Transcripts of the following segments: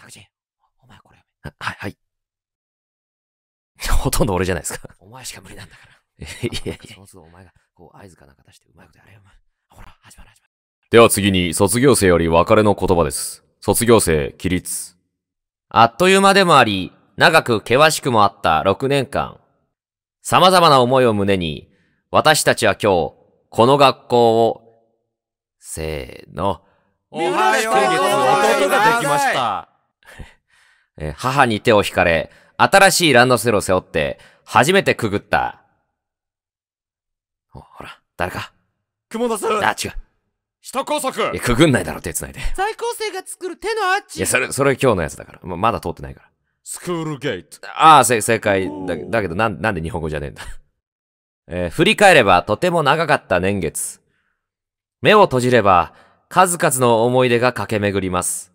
タクチン、お前これやめ。はい、はい。ほとんど俺じゃないですか。お前しか無理なんだから。いやいや。その都度お前が、こう、合図かなんか出して、うまいことやれよ、ほら、始まる始まる。では次に、卒業生より別れの言葉です。卒業生、起立。あっという間でもあり、長く険しくもあった6年間。様々な思いを胸に、私たちは今日、この学校を、せーの、おはようございますができました。え母に手を引かれ、新しいランドセルを背負って、初めてくぐった。ほら、誰か。雲田さん。あ、違う。下高速いや、くぐんないだろ、手繋いで。在校生が作る手のアーチいや、それ、それ今日のやつだから。ままだ通ってないから。スクールゲート。ああ、正解だ。だけど、なん、なんで日本語じゃねえんだ。えー、振り返れば、とても長かった年月。目を閉じれば、数々の思い出が駆け巡ります。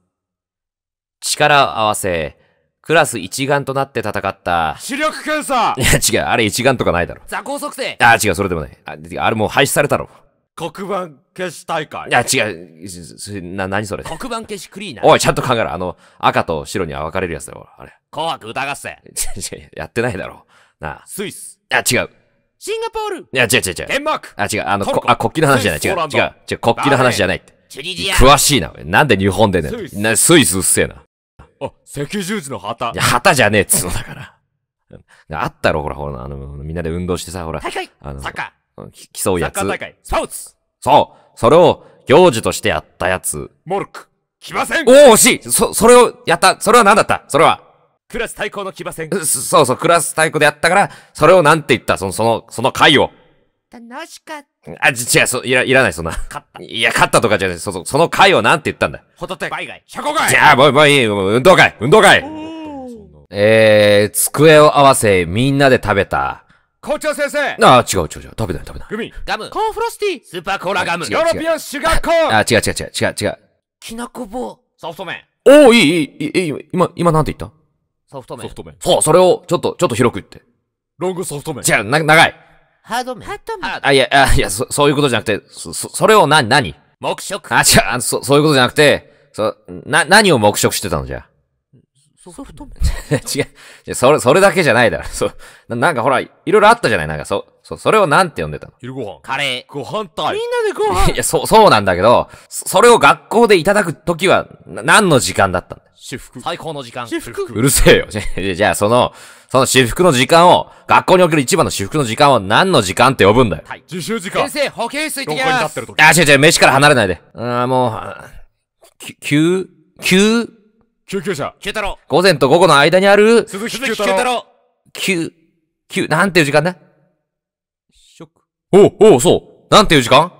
力合わせ、クラス一丸となって戦った。視力検査 いや違う、あれ一丸とかないだろ。座高測定ああ、違う、それでもない。ああれもう廃止されたろ。黒板消し大会いや違う、な、何それ。黒板消しクリーナー。おい、ちゃんと考えろ。あの、赤と白に分かれるやつだよ、あれ。紅白歌合戦。やってないだろ。なあ。スイス。あ、違う。シンガポールいや、違う違う違う。デンマークあ、違う。あの、あ、国旗の話じゃない。違う。違う。違う。国旗の話じゃないって。詳しいな。なんで日本でね。スイスうっせえな。あ、赤十字の旗。いや、旗じゃねえっつうのだから。あったろ、ほら、ほら、あの、みんなで運動してさ、ほら。大会あの、サッカー。競うやつ。サッカー大会。スパウツそうそれを、行事としてやったやつ。モルク。騎馬戦おお、惜しいそ、それをやった。それは何だったそれは。クラス対抗の騎馬戦。そうそう、クラス対抗でやったから、それをなんて言ったその、その、その回を。楽しかった。あ、じ、違う、そ、いら、いらない、そんな。勝った。いや、勝ったとかじゃない、そ、そ、その回をなんて言ったんだ。ホタテ、倍イ社交会じゃあ、もう、もういい、運動会、運動会えー、机を合わせ、みんなで食べた。校長先生ああ、違う違う違う。食べない食べない。グミ、ガム、コーンフロスティスーパーコーラガム、ヨーロピアンシュガーコーンあ、違う違う違う違う違う。きなこ棒。ソフト麺。おお、いい、いい、いい、今、今なんて言ったソフト麺。ソフト麺。そう、それを、ちょっと、ちょっと広く言って。ロングソフト麺。違う、な、長い。ハード面ハード面あ、いや、あいやそ、そういうことじゃなくて、そ、それを何、何黙食あ、違う、あそ、そういうことじゃなくて、そ、な、何を黙食してたのじゃソフト麺 違う。それ、それだけじゃないだろ。そう。ななんかほら、いろいろあったじゃないなんかそ、そう、それをなんて呼んでたの昼ご飯。カレー。ご飯対。みんなでご飯。いや、そう、そうなんだけど、それを学校でいただくときは、何の時間だったの私服。最高の時間。私服。うるせえよ。じゃあ、その、その私服の時間を、学校における一番の私服の時間を何の時間って呼ぶんだよ。はい。自習時間。先生、保健室行ってきます。あ、違う違う、飯から離れないで。ーん、もう、き、急、急、救急車。救太郎。午前と午後の間にある、鈴木九太郎。九、救、なんていう時間だショック。おおそう。なんていう時間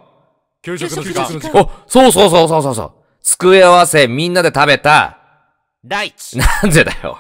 給食の時間。お、そうそうそうそうそうそう。机合わせみんなで食べた。第一。なんでだよ。